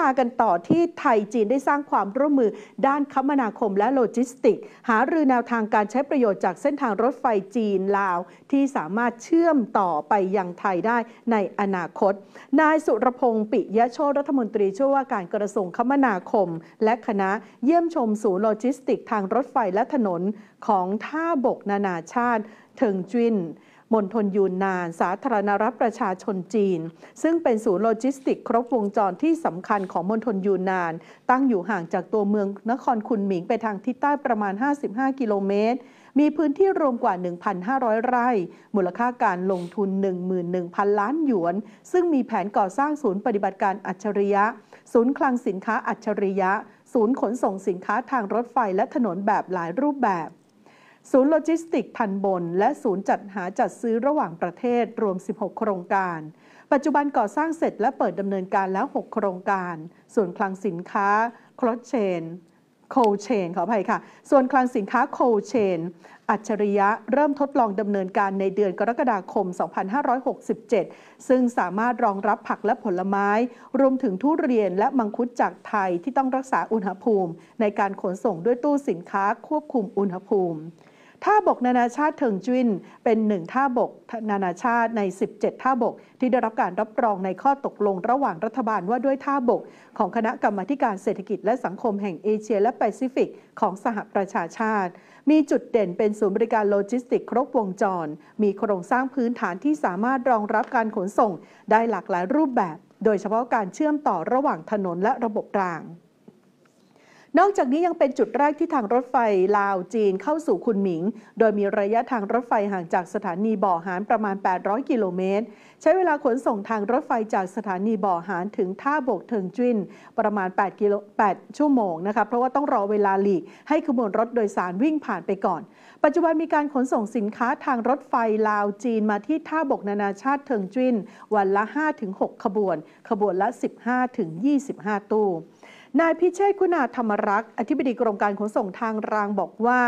มากันต่อที่ไทยจีนได้สร้างความร่วมมือด้านคมนาคมและโลจิสติก หารือแนวทางการใช้ประโยชน์จากเส้นทางรถไฟจีนลาวที่สามารถเชื่อมต่อไปยังไทยได้ในอนาคต นายสุรพงศ์ปิยะโชตรัฐมนตรี ช่วยว่าการกระทรวงคมนาคม และคณะเยี่ยมชมศูนย์โลจิสติก ทางรถไฟและถนนของท่าบกนานาชาติเถิงจินมณฑลยูนนาน สาธารณรัฐประชาชนจีน ซึ่งเป็นศูนย์โลจิสติกครบวงจรที่สำคัญของมณฑลยูนนาน ตั้งอยู่ห่างจากตัวเมือง นครคุนหมิงไปทางทิศใต้ประมาณ 55 กิโลเมตร มีพื้นที่รวมกว่า 1,500 ไร่ มูลค่าการลงทุน11,000 ล้านหยวน ซึ่งมีแผนก่อสร้างศูนย์ปฏิบัติการอัจฉริยะ ศูนย์คลังสินค้าอัจฉริยะศูนย์ขนส่งสินค้าทางรถไฟและถนนแบบหลายรูปแบบศูนย์โลจิสติกพันบน และศูนย์จัดหาจัดซื้อระหว่างประเทศรวม 16 โครงการ ปัจจุบันก่อสร้างเสร็จและเปิดดำเนินการแล้ว 6 โครงการ ส่วนคลังสินค้าคลอสเชนโคเชนขออภัยค่ะ ส่วนคลังสินค้าโคเชนอัจฉริยะเริ่มทดลองดำเนินการในเดือนกรกฎาคม 2567 ซึ่งสามารถรองรับผักและผลไม้ รวมถึงทุเรียนและมังคุดจากไทยที่ต้องรักษาอุณหภูมิ ในการขนส่งด้วยตู้สินค้าควบคุมอุณหภูมิท่าบกนานาชาติเถิงจุนเป็นหนึ่งท่าบกนานาชาติใน 17 ท่าบก ที่ได้รับการรับรองในข้อตกลงระหว่างรัฐบาลว่าด้วยท่าบก ของคณะกรรมการเศรษฐกิจและสังคมแห่งเอเชีย และแปซิฟิกของสหประชาชาติ มีจุดเด่นเป็นศูนย์บริการโลจิสติก ครบวงจร มีโครงสร้างพื้นฐานที่สามารถรองรับการขนส่งได้หลากหลายรูปแบบ โดยเฉพาะการเชื่อมต่อระหว่างถนนและระบบรางนอกจากนี้ยังเป็นจุดแรกที่ทางรถไฟลาวจีนเข้าสู่คุนหมิง โดยมีระยะทางรถไฟห่างจากสถานีบ่อหานประมาณ 800 กิโลเมตร ใช้เวลาขนส่งทางรถไฟจากสถานีบ่อหานถึงท่าโบกเทิงจุนประมาณ8กิโล8ชั่วโมง นะคะ เพราะว่าต้องรอเวลาหลีกให้ขบวนรถโดยสารวิ่งผ่านไปก่อน ปัจจุบันมีการขนส่งสินค้าทางรถไฟลาวจีนมาที่ท่าบกนานาชาติเทิงจุนวันละ 5-6 ขบวน ขบวนละ 15-25 ตู้นายพิเชษคุณาธรรมรักษ์อธิบดีกรมการขนส่งทางรางบอกว่า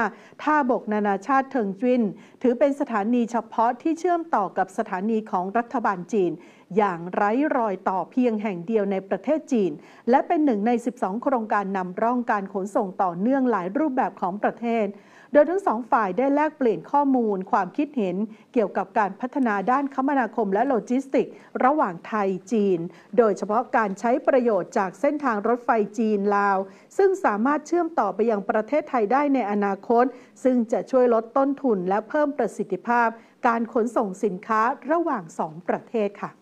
ท่าบกนานาชาติเทิงจินถือเป็นสถานีเฉพาะที่เชื่อมต่อกับสถานีของรัฐบาลจีน อย่างไร้รอยต่อเพียงแห่งเดียวในประเทศจีน และเป็นหนึ่งใน 12 โครงการนำร่องการขนส่งต่อเนื่องหลายรูปแบบของประเทศ โดยทั้งสองฝ่ายได้แลกเปลี่ยนข้อมูลความคิดเห็นเกี่ยวกับการพัฒนาด้านคมนาคมและโลจิสติกระหว่างไทยจีน โดยเฉพาะการใช้ประโยชน์จากเส้นทางรถไฟจีนลาว ซึ่งสามารถเชื่อมต่อไปยังประเทศไทยได้ในอนาคต ซึ่งจะช่วยลดต้นทุนและเพิ่มประสิทธิภาพ การขนส่งสินค้าระหว่างสองประเทศค่ะ